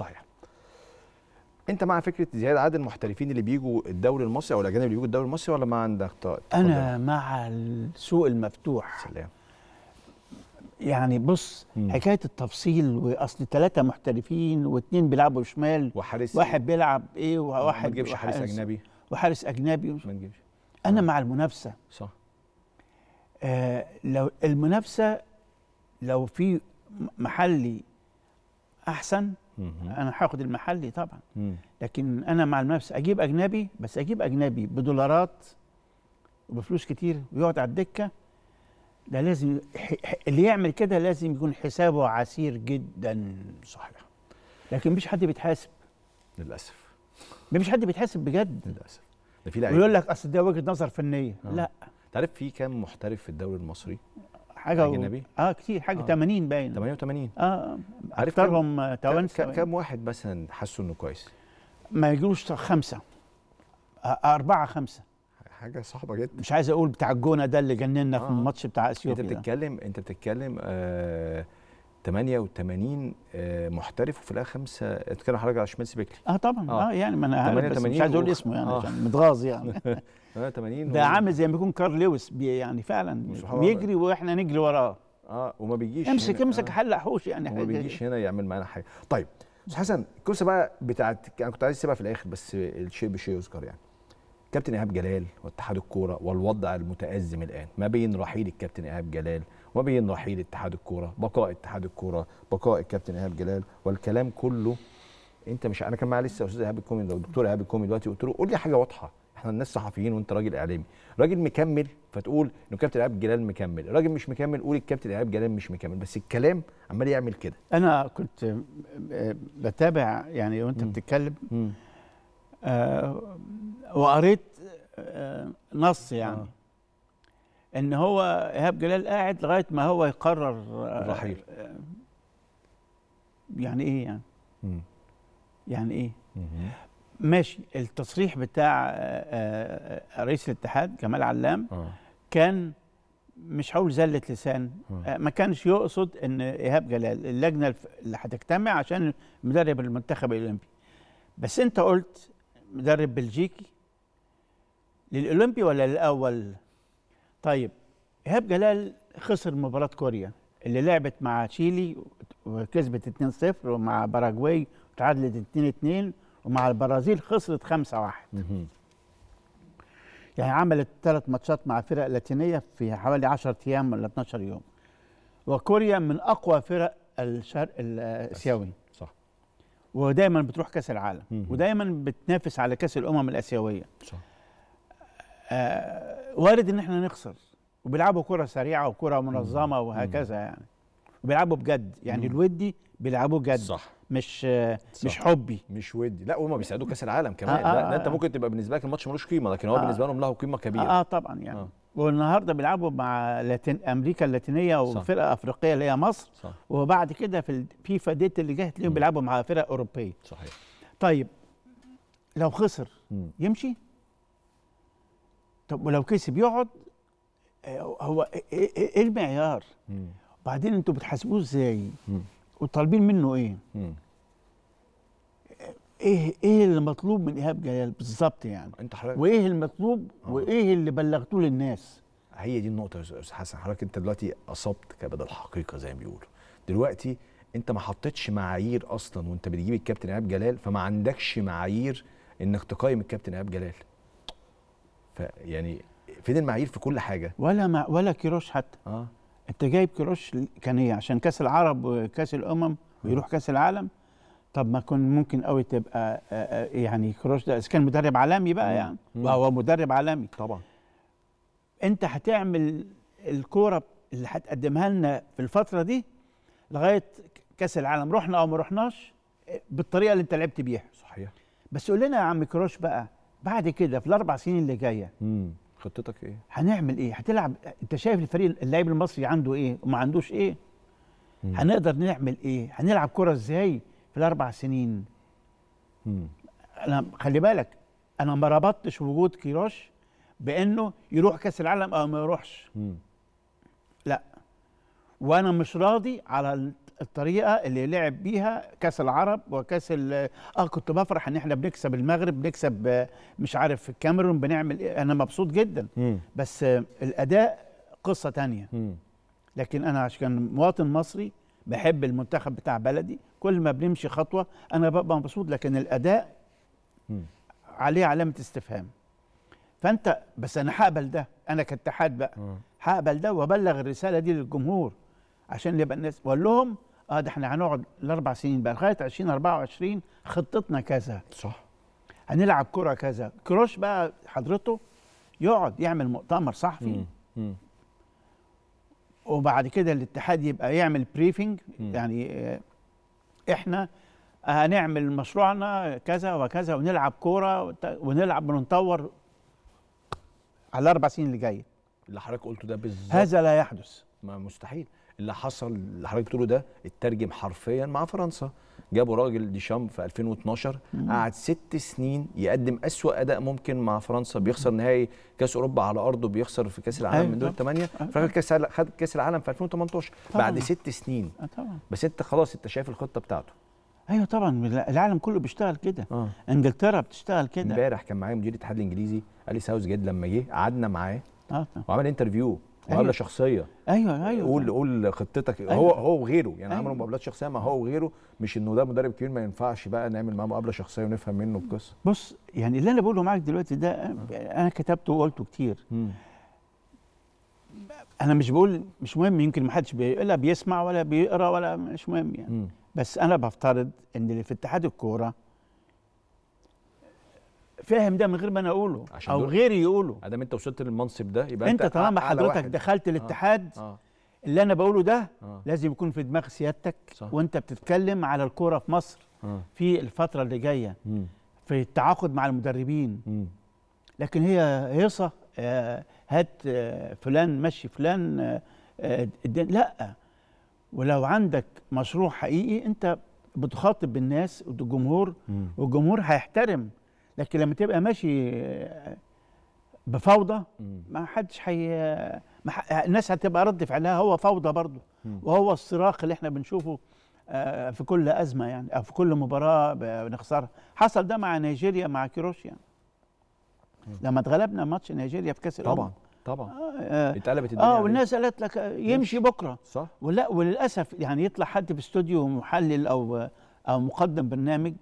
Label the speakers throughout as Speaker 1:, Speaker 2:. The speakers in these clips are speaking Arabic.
Speaker 1: صحيح انت مع فكره زياده عدد المحترفين اللي بيجوا الدوري المصري او الاجانب اللي بيجوا الدوري المصري ولا ما عندك
Speaker 2: انا مع السوق المفتوح سلام يعني بص مم. حكايه التفصيل واصل ثلاثه محترفين واثنين بيلعبوا شمال وحارس واحد بيلعب ايه وواحد ما تجيبش حارس اجنبي وحارس اجنبي ما تجيبش انا مم. آه. مع المنافسه صح آه لو المنافسه لو في محلي احسن انا هاخد المحلي طبعا لكن انا مع المنافس اجيب اجنبي بس اجيب اجنبي بدولارات وبفلوس كتير ويقعد على الدكه ده لازم اللي يعمل كده لازم يكون حسابه عسير جدا صحيح لكن مفيش حد بيتحاسب للاسف مفيش حد بيتحاسب بجد للاسف ده في لعيبه ويقول لك اصل ده وجهه نظر فنيه آه. لا
Speaker 1: تعرف في كام محترف في الدوري المصري
Speaker 2: حاجه اجنبي و...
Speaker 1: اه كتير حاجه آه. 80 باين 88 اه اكثرهم توانسه كم, كم
Speaker 2: واحد مثلا حسوا انه كويس ما يجوش خمسه آه أربعة خمسة
Speaker 1: حاجة صعبة جدا مش عايز أقول بتاع الجونة ده اللي جننا آه. في الماتش بتاع أثيوبيا أنت بتتكلم أنت بتتكلم آه 88 آه، محترف وفي الاخر خمسه اتكلم حضرتك على شمال سيبكلي اه طبعا اه, آه يعني ما انا بس مش عايز اقول اسمه يعني آه. عشان متغاظ يعني 88
Speaker 2: ده عامل زي ما يكون كارل لويس يعني فعلا بيجري واحنا نجري وراه
Speaker 1: اه وما بيجيش امسك امسك آه. حل حوش يعني وما بيجيش هنا يعمل معانا حاجه طيب استاذ حسن الكوسه بقى بتاعت انا كنت عايز اسيبها في الاخر بس الشيء بشيء يذكر يعني كابتن ايهاب جلال واتحاد الكوره والوضع المتازم الان ما بين رحيل الكابتن ايهاب جلال وما بين رحيل اتحاد الكوره بقاء اتحاد الكوره بقاء الكابتن ايهاب جلال والكلام كله انت مش انا كان معايا لسه استاذ ايهاب الكومي الدكتور ايهاب الكومي دلوقتي قلت له قول لي حاجه واضحه احنا الناس صحفيين وانت راجل اعلامي راجل مكمل فتقول انه كابتن ايهاب جلال مكمل راجل مش مكمل قول الكابتن ايهاب جلال مش مكمل بس الكلام عمال يعمل كده انا كنت آه،
Speaker 2: بتابع يعني وانت بتتكلم آه، وقريت آه، نص يعني آه. ان هو ايهاب جلال قاعد لغايه ما هو يقرر آه، الرحيل آه، يعني ايه يعني مم. يعني ايه مم. ماشي التصريح بتاع رئيس الاتحاد جمال علام آه. كان مش هقول زله لسان آه. ما كانش يقصد ان ايهاب جلال اللجنه اللي هتجتمع عشان مدرب المنتخب الاولمبي بس انت قلت مدرب بلجيكي للاولمبي ولا للاول طيب ايهاب جلال خسر مباراه كوريا اللي لعبت مع تشيلي وكسبت 2-0 ومع باراجواي تعادلت 2-2 ومع البرازيل خسرت 5-1 يعني عملت ثلاث ماتشات مع فرق لاتينيه في حوالي 10 ايام ولا 12 يوم وكوريا من اقوى فرق الشرق الاسيوي صح ودايما بتروح كاس العالم ودايما بتنافس على كاس الامم الاسيويه صح وارد ان احنا نخسر وبيلعبوا كره سريعه وكره منظمه وهكذا يعني وبيلعبوا بجد يعني الودي بيلعبوا جد صح مش
Speaker 1: صح. مش حبي مش ودي لا وهم بيساعدوا كاس العالم كمان آه آه لا آه، انت آه. ممكن تبقى بالنسبه لك الماتش ملوش قيمه لكن هو آه بالنسبه لهم له قيمه كبيره اه, آه طبعا يعني آه.
Speaker 2: والنهارده بيلعبوا مع لاتين امريكا اللاتينيه وفرقه صح. افريقيه اللي هي مصر صح. وبعد كده في الفيفا ديت اللي جهت تلاقيهم بيلعبوا مع فرق اوروبيه صحيح طيب لو خسر مم. يمشي طب ولو كسب يقعد آه، هو ايه, إيه،, إيه،, إيه المعيار؟ وبعدين انتوا بتحاسبوه ازاي؟ وطالبين منه ايه؟ آه، ايه ايه اللي مطلوب من ايهاب جلال بالظبط يعني؟ انت حضرتك وايه المطلوب
Speaker 1: أوه. وايه اللي بلغتوه للناس؟ هي دي النقطه يا استاذ حسن حضرتك انت دلوقتي اصبت كبد الحقيقه زي ما بيقولوا دلوقتي انت ما حطيتش معايير اصلا وانت بتجيب الكابتن ايهاب جلال فما عندكش معايير انك تقيم الكابتن ايهاب جلال فيعني فين المعايير في كل حاجه ولا ما ولا كيروش حتى اه انت جايب
Speaker 2: كيروش كان ايه عشان كاس العرب وكاس الامم ويروح آه. كاس العالم طب ما كان ممكن قوي تبقى آه، آه، يعني كروش ده كان مدرب عالمي بقى يعني هو مدرب عالمي طبعا انت هتعمل الكوره اللي هتقدمها لنا في الفتره دي لغايه كاس العالم رحنا او ما رحناش بالطريقه اللي انت لعبت بيها صحيح بس قول لنا يا عم كروش بقى بعد كده في الاربع سنين اللي جايه خطتك ايه؟ هنعمل ايه؟ هتلعب انت شايف الفريق اللاعب المصري عنده ايه وما عندوش ايه؟ مم. هنقدر نعمل ايه؟ هنلعب كره ازاي في الاربع سنين؟ مم. انا خلي بالك انا ما ربطتش وجود كيروش بانه يروح كاس العالم او ما يروحش. مم. وانا مش راضي على الطريقه اللي لعب بيها كاس العرب وكاس اه كنت بفرح ان احنا بنكسب المغرب بنكسب مش عارف الكاميرون بنعمل ايه انا مبسوط جدا م. بس الاداء قصه تانية م. لكن انا عشان مواطن مصري بحب المنتخب بتاع بلدي كل ما بنمشي خطوه انا ببقى مبسوط لكن الاداء م. عليه علامه استفهام فانت بس انا هقبل ده انا كاتحاد بقى هقبل ده وابلغ الرساله دي للجمهور عشان يبقى الناس وقال لهم اه ده احنا هنقعد الاربع سنين بقى لغايه 2024 خطتنا كذا صح هنلعب كره كذا كروش بقى حضرته يقعد يعمل مؤتمر صحفي مم. وبعد كده الاتحاد يبقى يعمل بريفنج مم. يعني آه، احنا آه، هنعمل مشروعنا كذا وكذا ونلعب كوره ونلعب ونطور
Speaker 1: على الاربع سنين اللي جايه اللي حضرتك قلته ده بالظبط هذا لا يحدث ما مستحيل اللي حصل اللي حضرتك بتقوله ده اترجم حرفيا مع فرنسا جابوا راجل ديشام في 2012 قعد ست سنين يقدم اسوا اداء ممكن مع فرنسا بيخسر نهائي كاس اوروبا على ارضه بيخسر في كاس العالم أيوة، من دول الثمانيه أه، فاكر أه. كاس خد كاس العالم في 2018 طبعًا. بعد ست سنين أه، طبعًا. بس انت خلاص انت شايف الخطه بتاعته ايوه طبعا العالم كله بيشتغل كده آه. انجلترا بتشتغل كده امبارح كان معايا مدير الاتحاد الانجليزي لي ساوث جد لما جه قعدنا معاه آه. وعمل انترفيو مقابله أيوة. شخصيه ايوه ايوه قول قول خطتك أيوة. هو هو وغيره يعني أيوة. عملوا مقابلات شخصيه ما هو وغيره مش انه ده مدرب كبير ما ينفعش بقى نعمل معاه مقابله شخصيه ونفهم منه القصه بص يعني اللي انا بقوله معاك دلوقتي ده آه. انا
Speaker 2: كتبته وقلته كتير م. انا مش بقول مش مهم يمكن ما حدش لا بيسمع ولا بيقرا ولا مش مهم يعني م. بس انا بفترض ان اللي في اتحاد الكوره فاهم ده من غير ما انا اقوله عشان او غيري
Speaker 1: يقوله ادام انت وصلت للمنصب ده يبقى انت, طالما حضرتك دخلت آه. الاتحاد آه. آه.
Speaker 2: اللي انا بقوله ده آه. لازم يكون في دماغ سيادتك صح. وانت بتتكلم على الكوره في مصر آه. في الفتره اللي جايه م. في التعاقد مع المدربين م. لكن هي هيصه آه هات آه فلان مشي فلان آه, آه، لا ولو عندك مشروع حقيقي انت بتخاطب الناس والجمهور والجمهور هيحترم لكن لما تبقى ماشي بفوضى ما حدش حي ما ح... الناس هتبقى رد فعلها هو فوضى برضه وهو الصراخ اللي احنا بنشوفه آه، في كل ازمه يعني او في كل مباراه بنخسرها حصل ده مع نيجيريا مع كيروش يعني لما اتغلبنا ماتش نيجيريا في كاس الامم طبعا طبعا آه، آه. اتقلبت الدنيا اه والناس قالت لك يمشي بكره صح ولا وللاسف يعني يطلع حد في استوديو محلل او او مقدم برنامج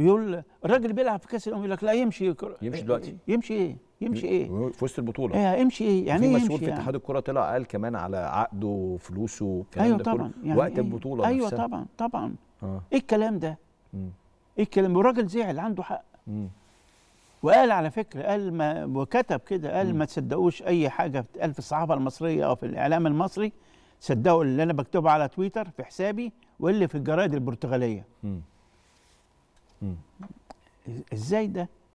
Speaker 1: ويقول الراجل بيلعب في كاس الامم يقول لك لا يمشي كرة يمشي دلوقتي يمشي ايه يمشي ايه في وسط البطوله ايه يمشي
Speaker 2: ايه يعني في إيه مسؤول في يعني؟ اتحاد
Speaker 1: الكره طلع قال كمان على عقده وفلوسه والكلام أيوة ده طبعا يعني وقت ايه البطوله ايوه نفسها. طبعا طبعا آه.
Speaker 2: ايه الكلام ده مم. ايه الكلام والراجل زعل عنده حق مم. وقال على فكره قال ما وكتب كده قال مم. ما تصدقوش اي حاجه بتتقال في الصحافه المصريه او في الاعلام المصري صدقوا اللي انا بكتبه على تويتر في حسابي واللي في الجرايد البرتغاليه مم. ازاي ده